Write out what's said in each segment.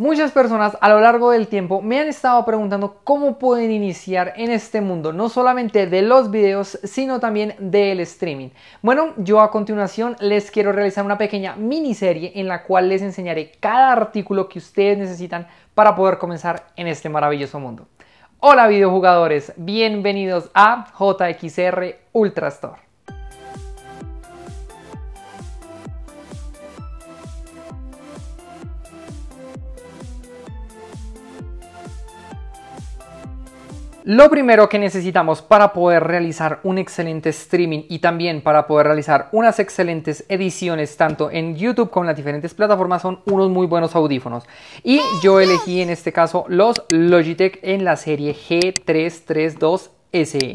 Muchas personas a lo largo del tiempo me han estado preguntando cómo pueden iniciar en este mundo, no solamente de los videos, sino también del streaming. Bueno, yo a continuación les quiero realizar una pequeña miniserie en la cual les enseñaré cada artículo que ustedes necesitan para poder comenzar en este maravilloso mundo. Hola videojugadores, bienvenidos a JXR Ultra Store. Lo primero que necesitamos para poder realizar un excelente streaming y también para poder realizar unas excelentes ediciones tanto en YouTube como en las diferentes plataformas son unos muy buenos audífonos. Y yo elegí en este caso los Logitech en la serie G332SE.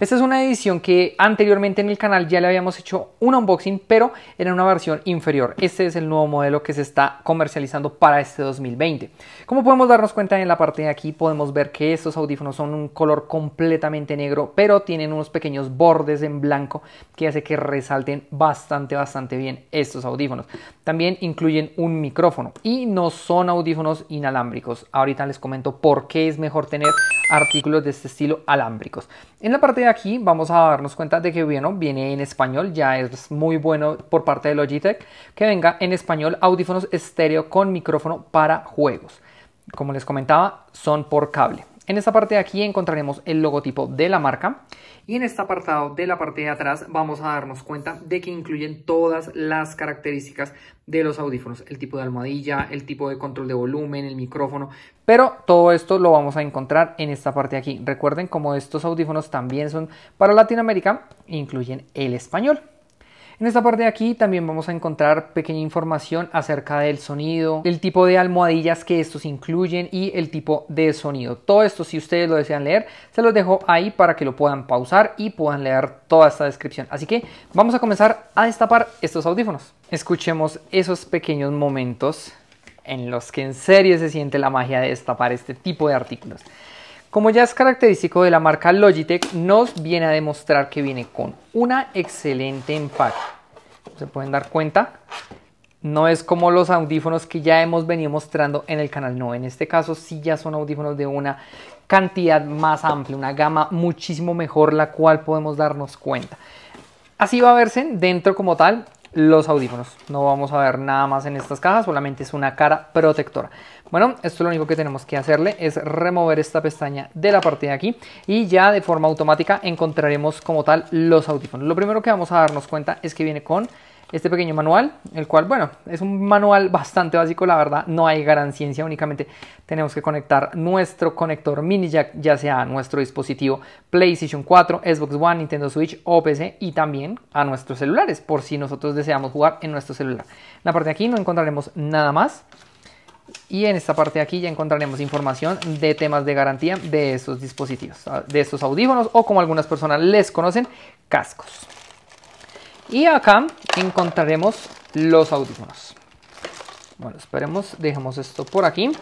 Esta es una edición que anteriormente en el canal ya le habíamos hecho un unboxing, pero era una versión inferior. Este es el nuevo modelo que se está comercializando para este 2020. Como podemos darnos cuenta en la parte de aquí, podemos ver que estos audífonos son un color completamente negro, pero tienen unos pequeños bordes en blanco que hace que resalten bastante, bastante bien estos audífonos. También incluyen un micrófono y no son audífonos inalámbricos. Ahorita les comento por qué es mejor tener artículos de este estilo alámbricos parte de aquí vamos a darnos cuenta de que bueno, viene en español, ya es muy bueno por parte de Logitech que venga en español audífonos estéreo con micrófono para juegos. Como les comentaba, son por cable. En esta parte de aquí encontraremos el logotipo de la marca y en este apartado de la parte de atrás vamos a darnos cuenta de que incluyen todas las características de los audífonos, el tipo de almohadilla, el tipo de control de volumen, el micrófono, pero todo esto lo vamos a encontrar en esta parte de aquí. Recuerden como estos audífonos también son para Latinoamérica, incluyen el español. En esta parte de aquí también vamos a encontrar pequeña información acerca del sonido, el tipo de almohadillas que estos incluyen y el tipo de sonido. Todo esto, si ustedes lo desean leer, se los dejo ahí para que lo puedan pausar y puedan leer toda esta descripción. Así que vamos a comenzar a destapar estos audífonos. Escuchemos esos pequeños momentos en los que en serio se siente la magia de destapar este tipo de artículos. Como ya es característico de la marca Logitech, nos viene a demostrar que viene con una excelente empaque. Se pueden dar cuenta, no es como los audífonos que ya hemos venido mostrando en el canal. No, en este caso sí ya son audífonos de una cantidad más amplia, una gama muchísimo mejor, la cual podemos darnos cuenta. Así va a verse dentro como tal, los audífonos. No vamos a ver nada más en estas cajas, solamente es una cara protectora. Bueno, esto lo único que tenemos que hacerle es remover esta pestaña de la parte de aquí y ya de forma automática encontraremos como tal los audífonos. Lo primero que vamos a darnos cuenta es que viene con este pequeño manual, el cual, bueno, es un manual bastante básico, la verdad, no hay gran ciencia, únicamente tenemos que conectar nuestro conector mini jack, ya sea a nuestro dispositivo PlayStation 4, Xbox One, Nintendo Switch o PC y también a nuestros celulares, por si nosotros deseamos jugar en nuestro celular. En la parte de aquí no encontraremos nada más. Y en esta parte de aquí ya encontraremos información de temas de garantía de esos dispositivos, de estos audífonos o como algunas personas les conocen, cascos. Y acá encontraremos los audífonos. Bueno, esperemos, dejemos esto por aquí.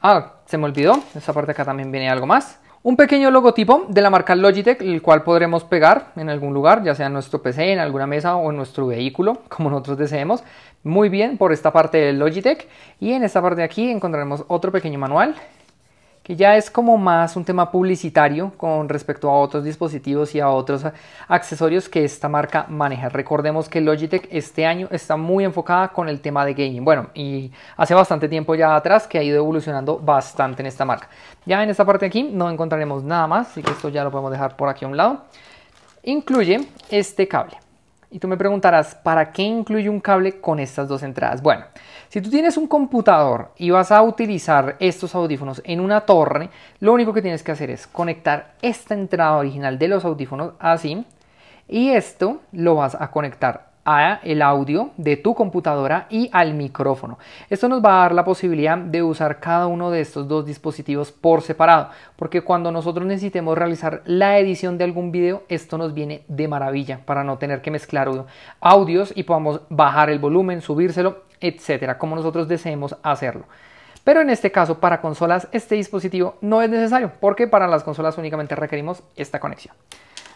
Ah, se me olvidó, esta parte acá también viene algo más. Un pequeño logotipo de la marca Logitech, el cual podremos pegar en algún lugar, ya sea en nuestro PC, en alguna mesa o en nuestro vehículo, como nosotros deseemos. Muy bien por esta parte de Logitech. Y en esta parte de aquí encontraremos otro pequeño manual que ya es como más un tema publicitario con respecto a otros dispositivos y a otros accesorios que esta marca maneja. Recordemos que Logitech este año está muy enfocada con el tema de gaming. Bueno, y hace bastante tiempo ya atrás que ha ido evolucionando bastante en esta marca. Ya en esta parte aquí no encontraremos nada más, así que esto ya lo podemos dejar por aquí a un lado. Incluye este cable. Y tú me preguntarás, ¿para qué incluye un cable con estas dos entradas? Bueno, si tú tienes un computador y vas a utilizar estos audífonos en una torre, lo único que tienes que hacer es conectar esta entrada original de los audífonos así y esto lo vas a conectar a el audio de tu computadora y al micrófono. Esto nos va a dar la posibilidad de usar cada uno de estos dos dispositivos por separado, porque cuando nosotros necesitemos realizar la edición de algún video, esto nos viene de maravilla para no tener que mezclar audios y podamos bajar el volumen, subírselo, etcétera, como nosotros deseemos hacerlo. Pero en este caso, para consolas, este dispositivo no es necesario, porque para las consolas únicamente requerimos esta conexión.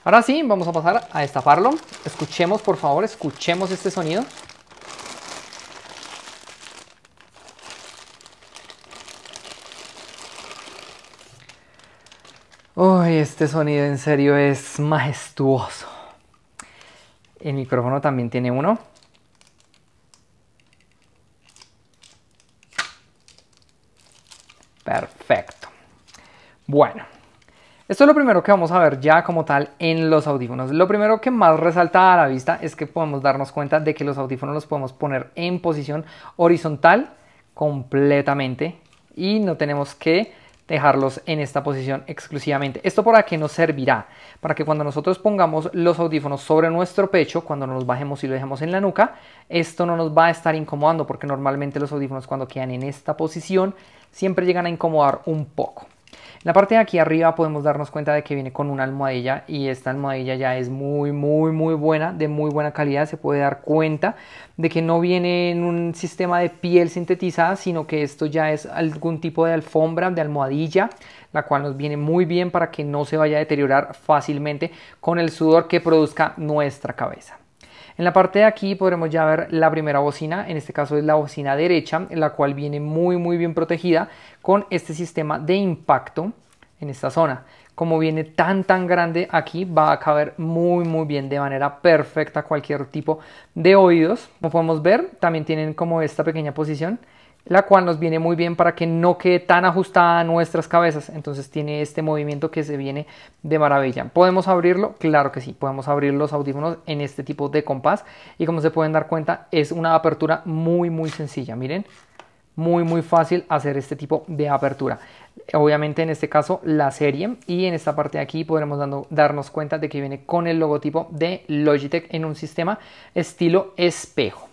Ahora sí, vamos a pasar a destaparlo. Escuchemos, por favor, escuchemos este sonido. Uy, este sonido en serio es majestuoso. El micrófono también tiene uno. Esto es lo primero que vamos a ver ya como tal en los audífonos. Lo primero que más resalta a la vista es que podemos darnos cuenta de que los audífonos los podemos poner en posición horizontal completamente y no tenemos que dejarlos en esta posición exclusivamente. ¿Esto para qué nos servirá? Para que cuando nosotros pongamos los audífonos sobre nuestro pecho, cuando nos bajemos y lo dejemos en la nuca, esto no nos va a estar incomodando porque normalmente los audífonos cuando quedan en esta posición siempre llegan a incomodar un poco la parte de aquí arriba podemos darnos cuenta de que viene con una almohadilla y esta almohadilla ya es muy muy muy buena, de muy buena calidad, se puede dar cuenta de que no viene en un sistema de piel sintetizada, sino que esto ya es algún tipo de alfombra, de almohadilla, la cual nos viene muy bien para que no se vaya a deteriorar fácilmente con el sudor que produzca nuestra cabeza. En la parte de aquí podremos ya ver la primera bocina, en este caso es la bocina derecha, la cual viene muy muy bien protegida con este sistema de impacto en esta zona. Como viene tan tan grande aquí va a caber muy muy bien de manera perfecta cualquier tipo de oídos. Como podemos ver también tienen como esta pequeña posición la cual nos viene muy bien para que no quede tan ajustada a nuestras cabezas. Entonces tiene este movimiento que se viene de maravilla. ¿Podemos abrirlo? Claro que sí, podemos abrir los audífonos en este tipo de compás. Y como se pueden dar cuenta, es una apertura muy, muy sencilla. Miren, muy, muy fácil hacer este tipo de apertura. Obviamente en este caso la serie y en esta parte de aquí podremos darnos cuenta de que viene con el logotipo de Logitech en un sistema estilo espejo.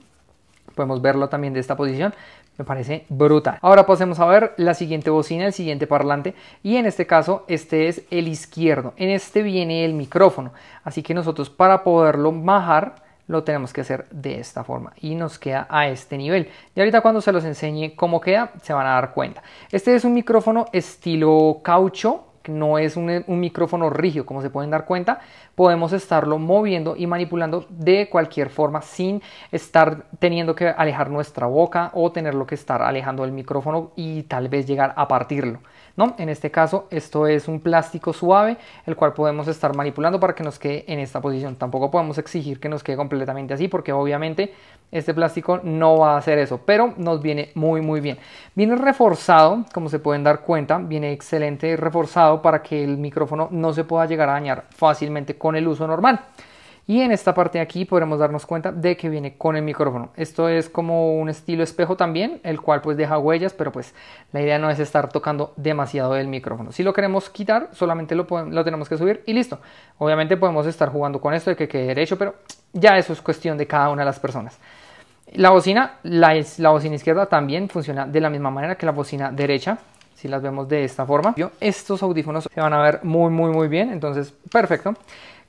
Podemos verlo también de esta posición, me parece brutal. Ahora pasemos a ver la siguiente bocina, el siguiente parlante. Y en este caso, este es el izquierdo. En este viene el micrófono. Así que nosotros para poderlo bajar, lo tenemos que hacer de esta forma y nos queda a este nivel y ahorita cuando se los enseñe cómo queda se van a dar cuenta este es un micrófono estilo caucho no es un, micrófono rígido, como se pueden dar cuenta, podemos estarlo moviendo y manipulando de cualquier forma sin estar teniendo que alejar nuestra boca o tenerlo que estar alejando el micrófono y tal vez llegar a partirlo. En este caso esto es un plástico suave, el cual podemos estar manipulando para que nos quede en esta posición. Tampoco podemos exigir que nos quede completamente así porque obviamente este plástico no va a hacer eso, pero nos viene muy muy bien. Viene reforzado, como se pueden dar cuenta, viene excelente reforzado para que el micrófono no se pueda llegar a dañar fácilmente con el uso normal. Y en esta parte de aquí podremos darnos cuenta de que viene con el micrófono. Esto es como un estilo espejo también, el cual pues deja huellas, pero pues la idea no es estar tocando demasiado el micrófono. Si lo queremos quitar, solamente lo, lo tenemos que subir y listo. Obviamente podemos estar jugando con esto de que quede derecho, pero ya eso es cuestión de cada una de las personas. La bocina, la, la bocina izquierda también funciona de la misma manera que la bocina derecha si las vemos de esta forma. Estos audífonos se van a ver muy, muy, muy bien, entonces perfecto.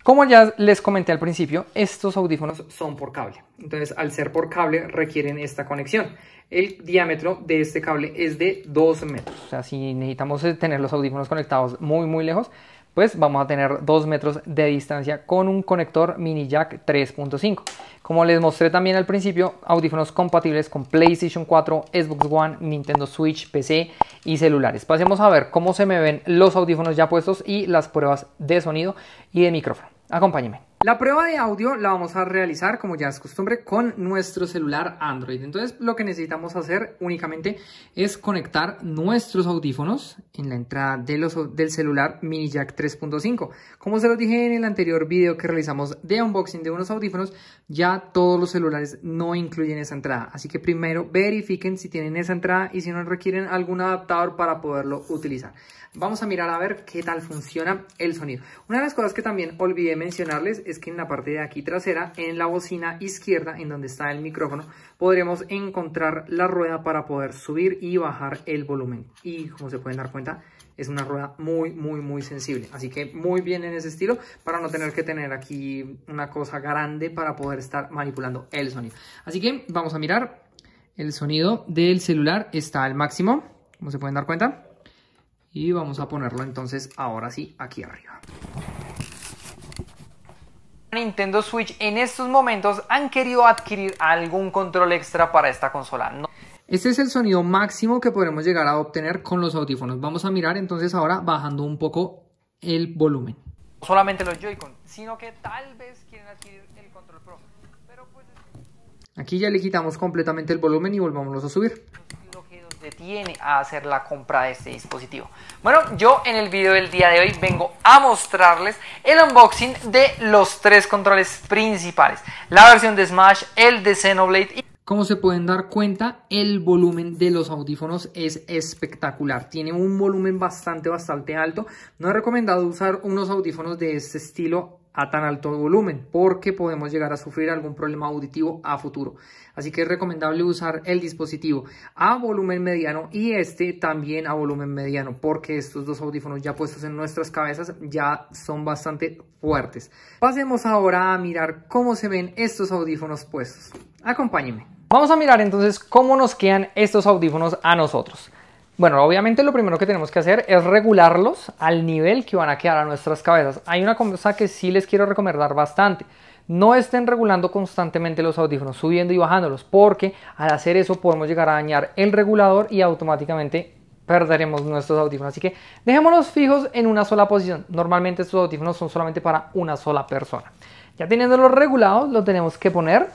Como ya les comenté al principio, estos audífonos son por cable. Entonces, al ser por cable, requieren esta conexión. El diámetro de este cable es de 2 metros. O sea, si necesitamos eh, tener los audífonos conectados muy, muy lejos, pues vamos a tener 2 metros de distancia con un conector mini jack 3.5. Como les mostré también al principio, audífonos compatibles con PlayStation 4, Xbox One, Nintendo Switch, PC y celulares. Pasemos a ver cómo se me ven los audífonos ya puestos y las pruebas de sonido y de micrófono. Acompáñeme. La prueba de audio la vamos a realizar, como ya es costumbre, con nuestro celular Android. Entonces, lo que necesitamos hacer únicamente es conectar nuestros audífonos en la entrada del celular mini jack 3.5. Como se los dije en el anterior video que realizamos de unboxing de unos audífonos, ya todos los celulares no incluyen esa entrada. Así que primero verifiquen si tienen esa entrada y si no requieren algún adaptador para poderlo utilizar. Vamos a mirar a ver qué tal funciona el sonido. Una de las cosas que también olvidé mencionarles es que en la parte de aquí trasera, en la bocina izquierda, en donde está el micrófono, podremos encontrar la rueda para poder subir y bajar el volumen. Y como se pueden dar cuenta, es una rueda muy, muy, muy sensible. Así que muy bien en ese estilo para no tener que tener aquí una cosa grande para poder estar manipulando el sonido. Así que vamos a mirar. El sonido del celular está al máximo, como se pueden dar cuenta. Y vamos a ponerlo entonces ahora sí aquí arriba. Nintendo Switch en estos momentos han querido adquirir algún control extra para esta consola. Este es el sonido máximo que podremos llegar a obtener con los audífonos. Vamos a mirar entonces ahora bajando un poco el volumen. solamente los Joy-Con, sino que tal vez quieren adquirir el control Pro. Pues, Aquí ya le quitamos completamente el volumen y volvámonos a subir tiene a hacer la compra de este dispositivo. Bueno, yo en el video del día de hoy vengo a mostrarles el unboxing de los tres controles principales. La versión de Smash, el de Xenoblade y... Como se pueden dar cuenta, el volumen de los audífonos es espectacular. Tiene un volumen bastante, bastante alto. No he recomendado usar unos audífonos de este estilo a tan alto volumen porque podemos llegar a sufrir algún problema auditivo a futuro. Así que es recomendable usar el dispositivo a volumen mediano y este también a volumen mediano porque estos dos audífonos ya puestos en nuestras cabezas ya son bastante fuertes. Pasemos ahora a mirar cómo se ven estos audífonos puestos. Acompáñenme. Vamos a mirar entonces cómo nos quedan estos audífonos a nosotros. Bueno, obviamente lo primero que tenemos que hacer es regularlos al nivel que van a quedar a nuestras cabezas. Hay una cosa que sí les quiero recomendar bastante. No estén regulando constantemente los audífonos, subiendo y bajándolos, porque al hacer eso podemos llegar a dañar el regulador y automáticamente perderemos nuestros audífonos. Así que dejémonos fijos en una sola posición. Normalmente estos audífonos son solamente para una sola persona. Ya los regulados, lo tenemos que poner.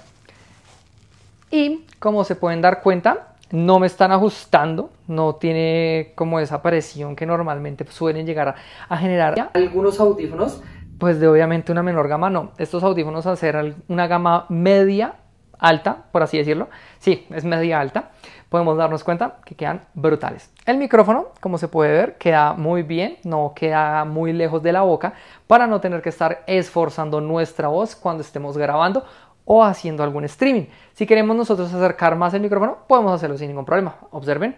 Y como se pueden dar cuenta, no me están ajustando, no tiene como esa presión que normalmente suelen llegar a, a generar. Algunos audífonos, pues de obviamente una menor gama, no. Estos audífonos al ser una gama media alta, por así decirlo, sí, es media alta, podemos darnos cuenta que quedan brutales. El micrófono, como se puede ver, queda muy bien, no queda muy lejos de la boca para no tener que estar esforzando nuestra voz cuando estemos grabando o haciendo algún streaming. Si queremos nosotros acercar más el micrófono, podemos hacerlo sin ningún problema. Observen,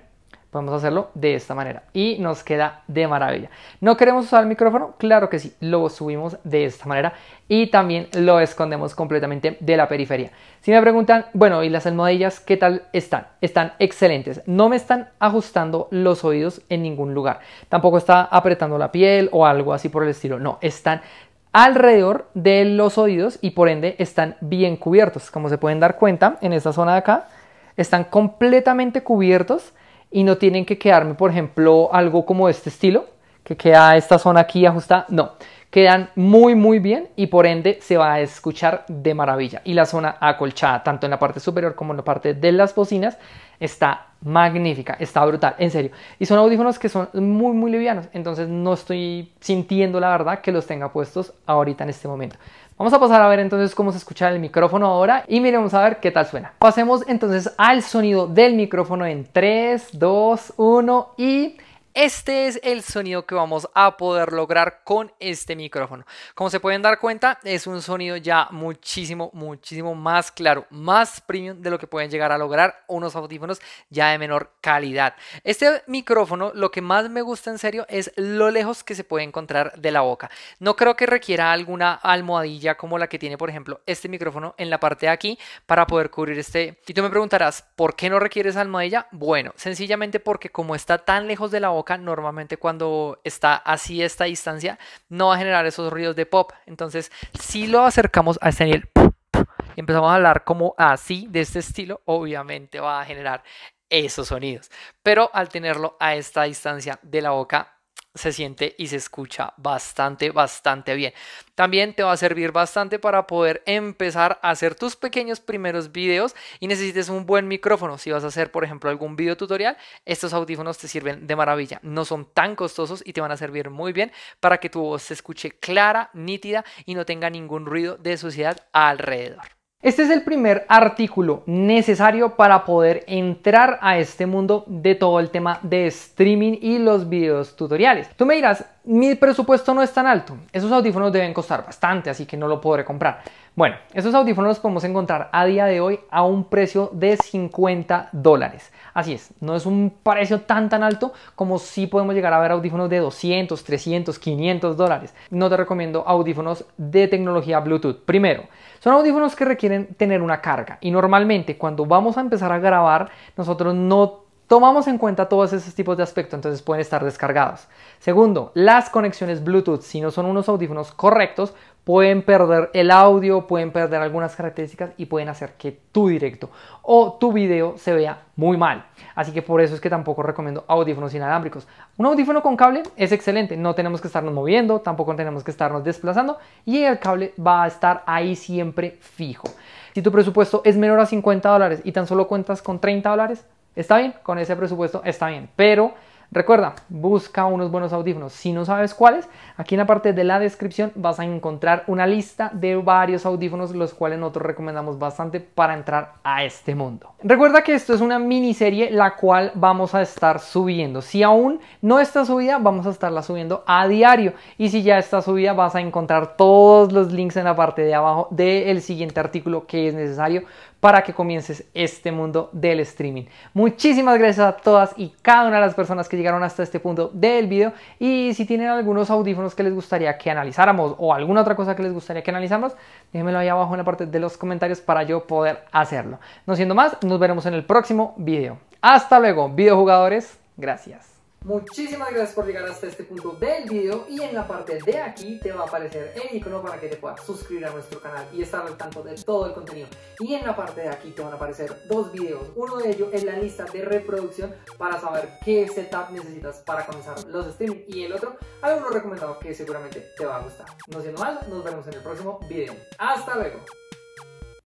podemos hacerlo de esta manera y nos queda de maravilla. ¿No queremos usar el micrófono? Claro que sí, lo subimos de esta manera y también lo escondemos completamente de la periferia. Si me preguntan, bueno, ¿y las almohadillas qué tal están? Están excelentes, no me están ajustando los oídos en ningún lugar, tampoco está apretando la piel o algo así por el estilo, no, están alrededor de los oídos y por ende están bien cubiertos. Como se pueden dar cuenta, en esta zona de acá están completamente cubiertos y no tienen que quedarme, por ejemplo, algo como este estilo, que queda esta zona aquí ajustada. No, quedan muy muy bien y por ende se va a escuchar de maravilla. Y la zona acolchada, tanto en la parte superior como en la parte de las bocinas, está magnífica, está brutal, en serio. Y son audífonos que son muy, muy livianos, entonces no estoy sintiendo la verdad que los tenga puestos ahorita en este momento. Vamos a pasar a ver entonces cómo se escucha el micrófono ahora y miremos a ver qué tal suena. Pasemos entonces al sonido del micrófono en 3, 2, 1 y... Este es el sonido que vamos a poder lograr con este micrófono. Como se pueden dar cuenta, es un sonido ya muchísimo, muchísimo más claro, más premium de lo que pueden llegar a lograr unos audífonos ya de menor calidad. Este micrófono, lo que más me gusta en serio es lo lejos que se puede encontrar de la boca. No creo que requiera alguna almohadilla como la que tiene, por ejemplo, este micrófono en la parte de aquí para poder cubrir este. Y tú me preguntarás, ¿por qué no requieres almohadilla? Bueno, sencillamente porque como está tan lejos de la boca, normalmente cuando está así esta distancia, no va a generar esos ruidos de pop. Entonces, si lo acercamos a este nivel y empezamos a hablar como así, de este estilo, obviamente va a generar esos sonidos. Pero al tenerlo a esta distancia de la boca, se siente y se escucha bastante, bastante bien. También te va a servir bastante para poder empezar a hacer tus pequeños primeros videos y necesites un buen micrófono. Si vas a hacer, por ejemplo, algún video tutorial, estos audífonos te sirven de maravilla. No son tan costosos y te van a servir muy bien para que tu voz se escuche clara, nítida y no tenga ningún ruido de suciedad alrededor. Este es el primer artículo necesario para poder entrar a este mundo de todo el tema de streaming y los videos tutoriales. Tú me dirás, mi presupuesto no es tan alto. Esos audífonos deben costar bastante, así que no lo podré comprar. Bueno, esos audífonos los podemos encontrar a día de hoy a un precio de 50 dólares. Así es, no es un precio tan tan alto como si podemos llegar a ver audífonos de 200, 300, 500 dólares. No te recomiendo audífonos de tecnología Bluetooth. Primero, son audífonos que requieren tener una carga y normalmente cuando vamos a empezar a grabar nosotros no Tomamos en cuenta todos esos tipos de aspectos, entonces pueden estar descargados. Segundo, las conexiones Bluetooth, si no son unos audífonos correctos, pueden perder el audio, pueden perder algunas características y pueden hacer que tu directo o tu video se vea muy mal. Así que por eso es que tampoco recomiendo audífonos inalámbricos. Un audífono con cable es excelente, no tenemos que estarnos moviendo, tampoco tenemos que estarnos desplazando y el cable va a estar ahí siempre fijo. Si tu presupuesto es menor a 50 dólares y tan solo cuentas con 30 dólares, Está bien, con ese presupuesto está bien, pero recuerda, busca unos buenos audífonos. Si no sabes cuáles, aquí en la parte de la descripción vas a encontrar una lista de varios audífonos, los cuales nosotros recomendamos bastante para entrar a este mundo. Recuerda que esto es una miniserie la cual vamos a estar subiendo. Si aún no está subida, vamos a estarla subiendo a diario. Y si ya está subida, vas a encontrar todos los links en la parte de abajo del siguiente artículo que es necesario para que comiences este mundo del streaming. Muchísimas gracias a todas y cada una de las personas que llegaron hasta este punto del video y si tienen algunos audífonos que les gustaría que analizáramos o alguna otra cosa que les gustaría que analizáramos, déjenmelo ahí abajo en la parte de los comentarios para yo poder hacerlo. No siendo más, nos veremos en el próximo video. Hasta luego, videojugadores. Gracias. Muchísimas gracias por llegar hasta este punto del video y en la parte de aquí te va a aparecer el icono para que te puedas suscribir a nuestro canal y estar al tanto de todo el contenido. Y en la parte de aquí te van a aparecer dos videos, uno de ellos en la lista de reproducción para saber qué setup necesitas para comenzar los streaming y el otro alguno recomendado que seguramente te va a gustar. No siendo más, nos vemos en el próximo video. ¡Hasta luego!